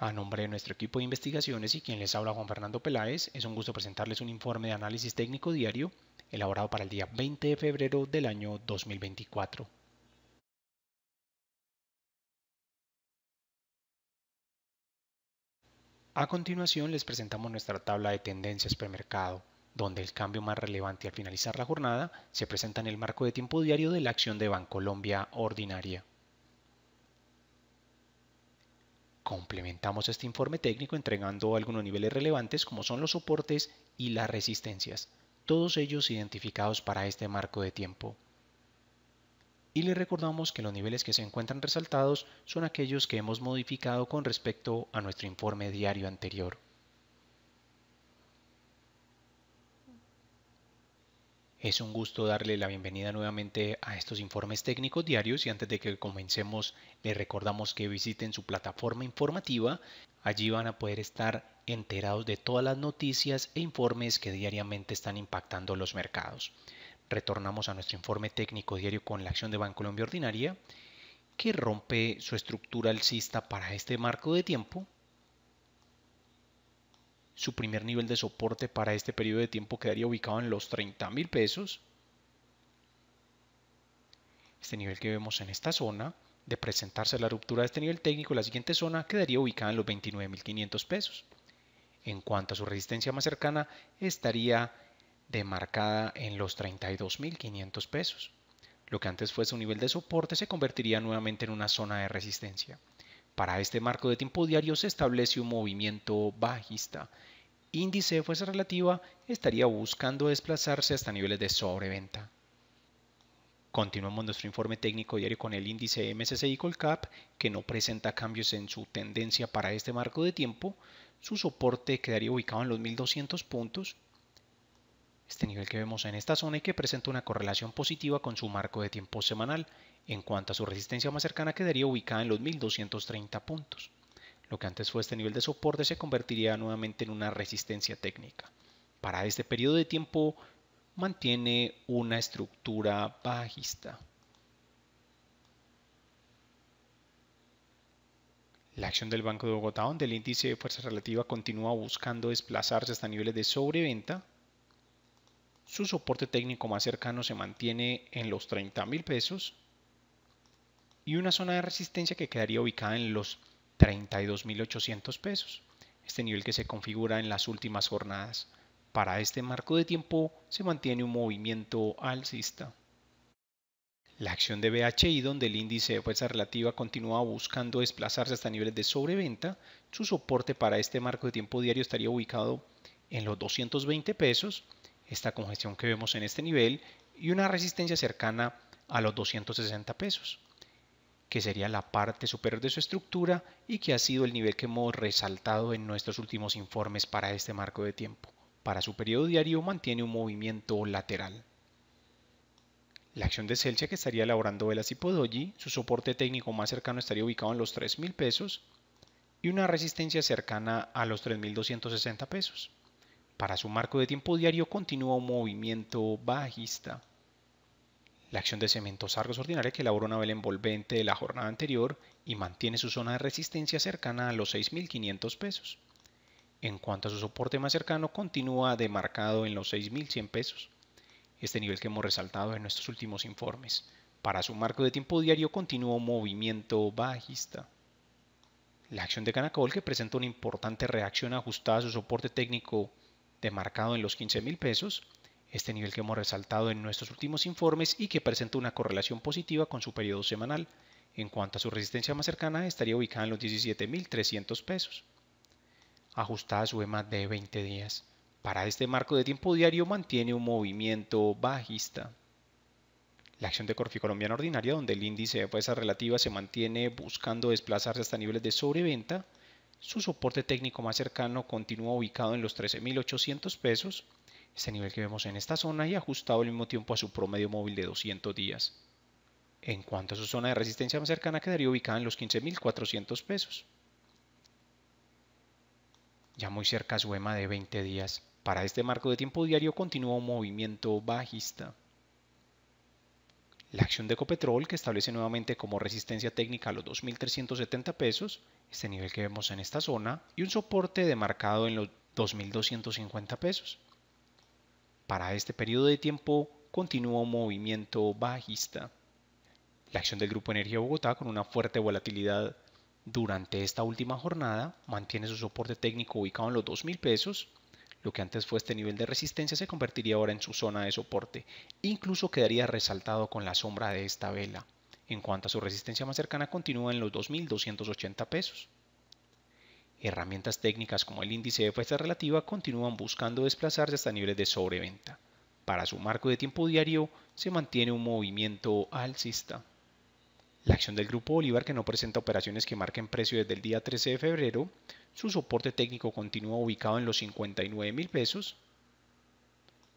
A nombre de nuestro equipo de investigaciones y quien les habla Juan Fernando Peláez, es un gusto presentarles un informe de análisis técnico diario elaborado para el día 20 de febrero del año 2024. A continuación les presentamos nuestra tabla de tendencias premercado, donde el cambio más relevante al finalizar la jornada se presenta en el marco de tiempo diario de la acción de Bancolombia Ordinaria. Complementamos este informe técnico entregando algunos niveles relevantes como son los soportes y las resistencias, todos ellos identificados para este marco de tiempo. Y le recordamos que los niveles que se encuentran resaltados son aquellos que hemos modificado con respecto a nuestro informe diario anterior. Es un gusto darle la bienvenida nuevamente a estos informes técnicos diarios y antes de que comencemos les recordamos que visiten su plataforma informativa. Allí van a poder estar enterados de todas las noticias e informes que diariamente están impactando los mercados. Retornamos a nuestro informe técnico diario con la acción de Bancolombia Ordinaria que rompe su estructura alcista para este marco de tiempo su primer nivel de soporte para este periodo de tiempo quedaría ubicado en los 30 mil pesos. Este nivel que vemos en esta zona, de presentarse la ruptura de este nivel técnico, la siguiente zona quedaría ubicada en los 29.500 pesos. En cuanto a su resistencia más cercana, estaría demarcada en los 32.500 pesos. Lo que antes fuese un nivel de soporte se convertiría nuevamente en una zona de resistencia. Para este marco de tiempo diario se establece un movimiento bajista índice fuese relativa, estaría buscando desplazarse hasta niveles de sobreventa. Continuamos nuestro informe técnico diario con el índice MSCI Colcap, que no presenta cambios en su tendencia para este marco de tiempo. Su soporte quedaría ubicado en los 1200 puntos, este nivel que vemos en esta zona y que presenta una correlación positiva con su marco de tiempo semanal, en cuanto a su resistencia más cercana quedaría ubicada en los 1230 puntos. Lo que antes fue este nivel de soporte se convertiría nuevamente en una resistencia técnica. Para este periodo de tiempo mantiene una estructura bajista. La acción del Banco de Bogotá, donde el índice de fuerza relativa continúa buscando desplazarse hasta niveles de sobreventa. Su soporte técnico más cercano se mantiene en los 30 mil pesos. Y una zona de resistencia que quedaría ubicada en los 32.800 pesos. Este nivel que se configura en las últimas jornadas. Para este marco de tiempo se mantiene un movimiento alcista. La acción de BHI, donde el índice de fuerza relativa continúa buscando desplazarse hasta niveles de sobreventa, su soporte para este marco de tiempo diario estaría ubicado en los 220 pesos, esta congestión que vemos en este nivel, y una resistencia cercana a los 260 pesos que sería la parte superior de su estructura y que ha sido el nivel que hemos resaltado en nuestros últimos informes para este marco de tiempo. Para su periodo diario mantiene un movimiento lateral. La acción de Celsius que estaría elaborando Velas y su soporte técnico más cercano estaría ubicado en los 3.000 pesos y una resistencia cercana a los 3.260 pesos. Para su marco de tiempo diario continúa un movimiento bajista. La acción de cementos argos ordinaria que elaboró una vela envolvente de la jornada anterior y mantiene su zona de resistencia cercana a los 6.500 pesos. En cuanto a su soporte más cercano, continúa demarcado en los 6.100 pesos, este nivel que hemos resaltado en nuestros últimos informes. Para su marco de tiempo diario continúa movimiento bajista. La acción de Canacol que presenta una importante reacción ajustada a su soporte técnico demarcado en los 15.000 pesos este nivel que hemos resaltado en nuestros últimos informes y que presenta una correlación positiva con su periodo semanal. En cuanto a su resistencia más cercana, estaría ubicada en los 17.300 pesos, ajustada a su EMA de 20 días. Para este marco de tiempo diario mantiene un movimiento bajista. La acción de Corfi Colombiana Ordinaria, donde el índice de fuerza relativa se mantiene buscando desplazarse hasta niveles de sobreventa, su soporte técnico más cercano continúa ubicado en los 13.800 pesos este nivel que vemos en esta zona y ajustado al mismo tiempo a su promedio móvil de 200 días. En cuanto a su zona de resistencia más cercana quedaría ubicada en los 15.400 pesos. Ya muy cerca su EMA de 20 días. Para este marco de tiempo diario continúa un movimiento bajista. La acción de Ecopetrol, que establece nuevamente como resistencia técnica los 2.370 pesos, este nivel que vemos en esta zona, y un soporte demarcado en los 2.250 pesos. Para este periodo de tiempo continuó movimiento bajista. La acción del Grupo Energía Bogotá con una fuerte volatilidad durante esta última jornada mantiene su soporte técnico ubicado en los 2.000 pesos. Lo que antes fue este nivel de resistencia se convertiría ahora en su zona de soporte. Incluso quedaría resaltado con la sombra de esta vela. En cuanto a su resistencia más cercana continúa en los 2.280 pesos. Herramientas técnicas como el índice de fuerza relativa continúan buscando desplazarse hasta niveles de sobreventa. Para su marco de tiempo diario se mantiene un movimiento alcista. La acción del grupo Bolívar, que no presenta operaciones que marquen precio desde el día 13 de febrero, su soporte técnico continúa ubicado en los 59 mil pesos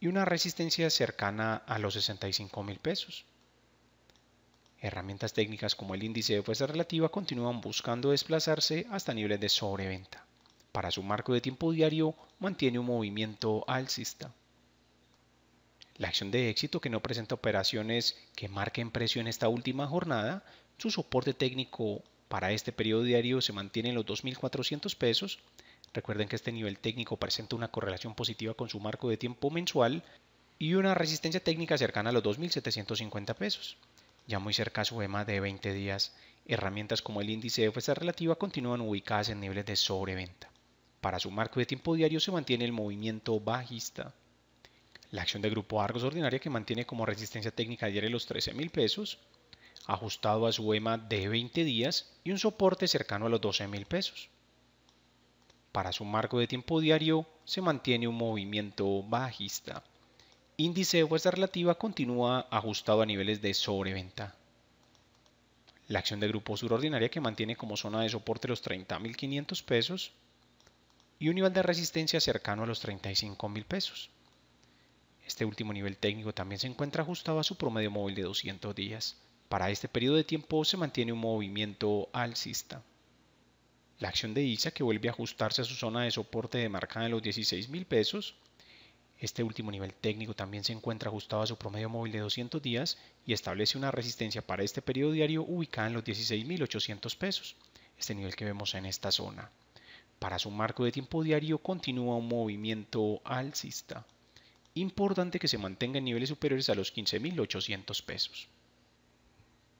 y una resistencia cercana a los 65 mil pesos. Herramientas técnicas como el índice de fuerza relativa continúan buscando desplazarse hasta niveles de sobreventa. Para su marco de tiempo diario mantiene un movimiento alcista. La acción de éxito que no presenta operaciones que marquen precio en esta última jornada, su soporte técnico para este periodo diario se mantiene en los 2.400 pesos. Recuerden que este nivel técnico presenta una correlación positiva con su marco de tiempo mensual y una resistencia técnica cercana a los 2.750 pesos ya muy cerca a su EMA de 20 días, herramientas como el índice de fuerza relativa continúan ubicadas en niveles de sobreventa. Para su marco de tiempo diario se mantiene el movimiento bajista. La acción de grupo Argos ordinaria que mantiene como resistencia técnica diaria los 13,000 pesos, ajustado a su EMA de 20 días y un soporte cercano a los 12 mil pesos. Para su marco de tiempo diario se mantiene un movimiento bajista índice de fuerza relativa continúa ajustado a niveles de sobreventa. La acción de grupo Ordinaria que mantiene como zona de soporte los 30.500 pesos y un nivel de resistencia cercano a los 35.000 pesos. Este último nivel técnico también se encuentra ajustado a su promedio móvil de 200 días. Para este periodo de tiempo se mantiene un movimiento alcista. La acción de ISA que vuelve a ajustarse a su zona de soporte de marca de los 16.000 pesos este último nivel técnico también se encuentra ajustado a su promedio móvil de 200 días y establece una resistencia para este periodo diario ubicada en los 16.800 pesos, este nivel que vemos en esta zona. Para su marco de tiempo diario continúa un movimiento alcista. Importante que se mantenga en niveles superiores a los 15.800 pesos.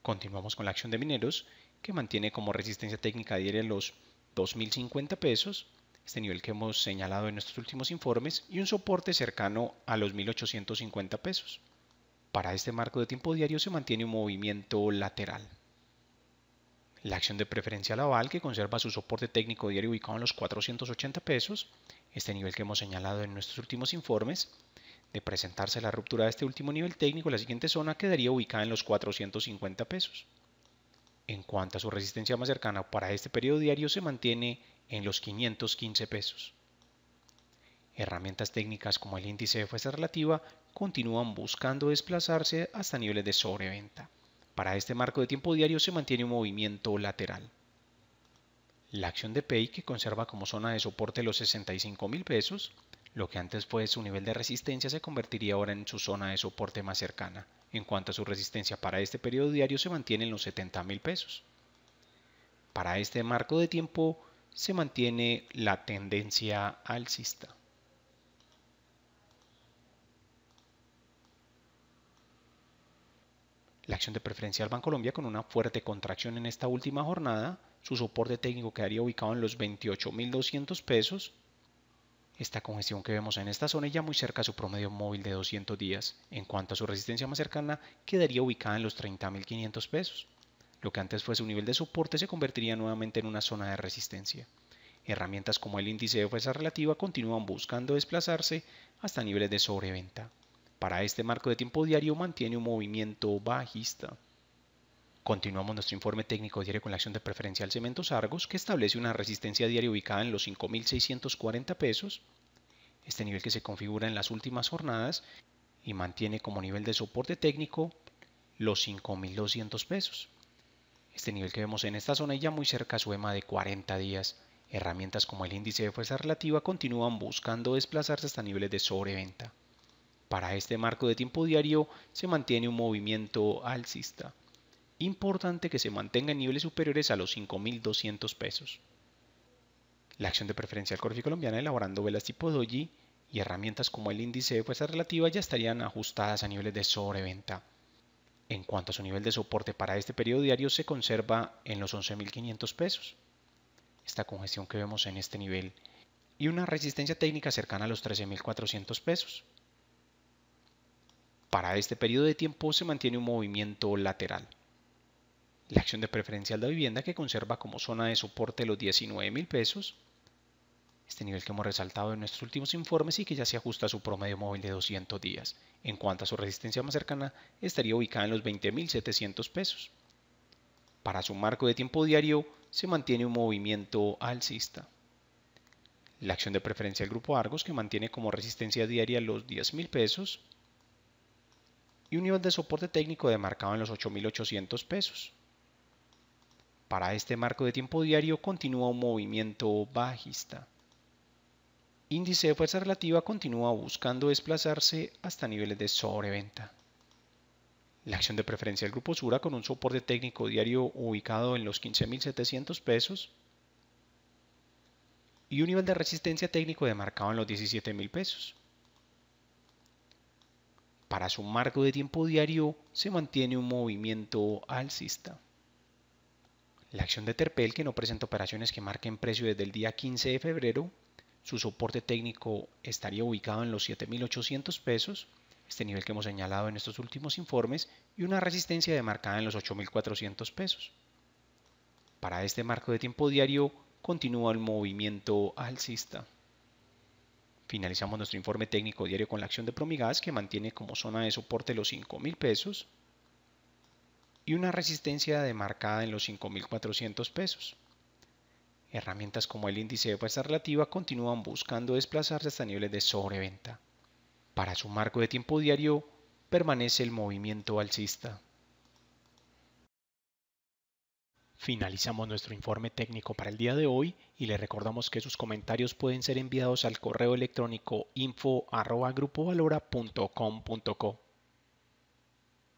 Continuamos con la acción de mineros, que mantiene como resistencia técnica diaria los 2.050 pesos este nivel que hemos señalado en nuestros últimos informes, y un soporte cercano a los 1.850 pesos. Para este marco de tiempo diario se mantiene un movimiento lateral. La acción de preferencia Laval, que conserva su soporte técnico diario ubicado en los 480 pesos, este nivel que hemos señalado en nuestros últimos informes, de presentarse la ruptura de este último nivel técnico, la siguiente zona quedaría ubicada en los 450 pesos. En cuanto a su resistencia más cercana para este periodo diario, se mantiene en los 515 pesos. Herramientas técnicas como el índice de fuerza relativa continúan buscando desplazarse hasta niveles de sobreventa. Para este marco de tiempo diario se mantiene un movimiento lateral. La acción de PEI que conserva como zona de soporte los 65 mil pesos, lo que antes fue su nivel de resistencia se convertiría ahora en su zona de soporte más cercana. En cuanto a su resistencia para este periodo diario se mantiene en los 70 mil pesos. Para este marco de tiempo se mantiene la tendencia alcista. La acción de Preferencia Banco Colombia con una fuerte contracción en esta última jornada, su soporte técnico quedaría ubicado en los 28.200 pesos. Esta congestión que vemos en esta zona ya muy cerca a su promedio móvil de 200 días. En cuanto a su resistencia más cercana, quedaría ubicada en los 30.500 pesos. Lo que antes fue un nivel de soporte se convertiría nuevamente en una zona de resistencia. Herramientas como el índice de fuerza relativa continúan buscando desplazarse hasta niveles de sobreventa. Para este marco de tiempo diario mantiene un movimiento bajista. Continuamos nuestro informe técnico diario con la acción de preferencial Cementos Argos, que establece una resistencia diaria ubicada en los 5.640 pesos, este nivel que se configura en las últimas jornadas y mantiene como nivel de soporte técnico los 5.200 pesos. Este nivel que vemos en esta zona ya muy cerca a su EMA de 40 días. Herramientas como el índice de fuerza relativa continúan buscando desplazarse hasta niveles de sobreventa. Para este marco de tiempo diario se mantiene un movimiento alcista. Importante que se mantenga en niveles superiores a los 5.200 pesos. La acción de preferencia del Corfi colombiana elaborando velas tipo doji y herramientas como el índice de fuerza relativa ya estarían ajustadas a niveles de sobreventa. En cuanto a su nivel de soporte para este periodo diario, se conserva en los 11.500 pesos. Esta congestión que vemos en este nivel y una resistencia técnica cercana a los 13.400 pesos. Para este periodo de tiempo se mantiene un movimiento lateral. La acción de preferencial de vivienda que conserva como zona de soporte los 19.000 pesos este nivel que hemos resaltado en nuestros últimos informes y que ya se ajusta a su promedio móvil de 200 días. En cuanto a su resistencia más cercana, estaría ubicada en los 20.700 pesos. Para su marco de tiempo diario, se mantiene un movimiento alcista. La acción de preferencia del grupo Argos, que mantiene como resistencia diaria los 10.000 pesos, y un nivel de soporte técnico demarcado en los 8.800 pesos. Para este marco de tiempo diario continúa un movimiento bajista índice de fuerza relativa continúa buscando desplazarse hasta niveles de sobreventa. La acción de preferencia del Grupo Sura con un soporte técnico diario ubicado en los 15.700 pesos y un nivel de resistencia técnico demarcado en los 17.000 pesos. Para su marco de tiempo diario se mantiene un movimiento alcista. La acción de Terpel, que no presenta operaciones que marquen precio desde el día 15 de febrero, su soporte técnico estaría ubicado en los 7.800 pesos, este nivel que hemos señalado en estos últimos informes, y una resistencia demarcada en los 8.400 pesos. Para este marco de tiempo diario continúa el movimiento alcista. Finalizamos nuestro informe técnico diario con la acción de Promigas que mantiene como zona de soporte los 5.000 pesos y una resistencia demarcada en los 5.400 pesos. Herramientas como el índice de fuerza relativa continúan buscando desplazarse hasta niveles de sobreventa. Para su marco de tiempo diario permanece el movimiento alcista. Finalizamos nuestro informe técnico para el día de hoy y le recordamos que sus comentarios pueden ser enviados al correo electrónico info.grupovalora.com.co.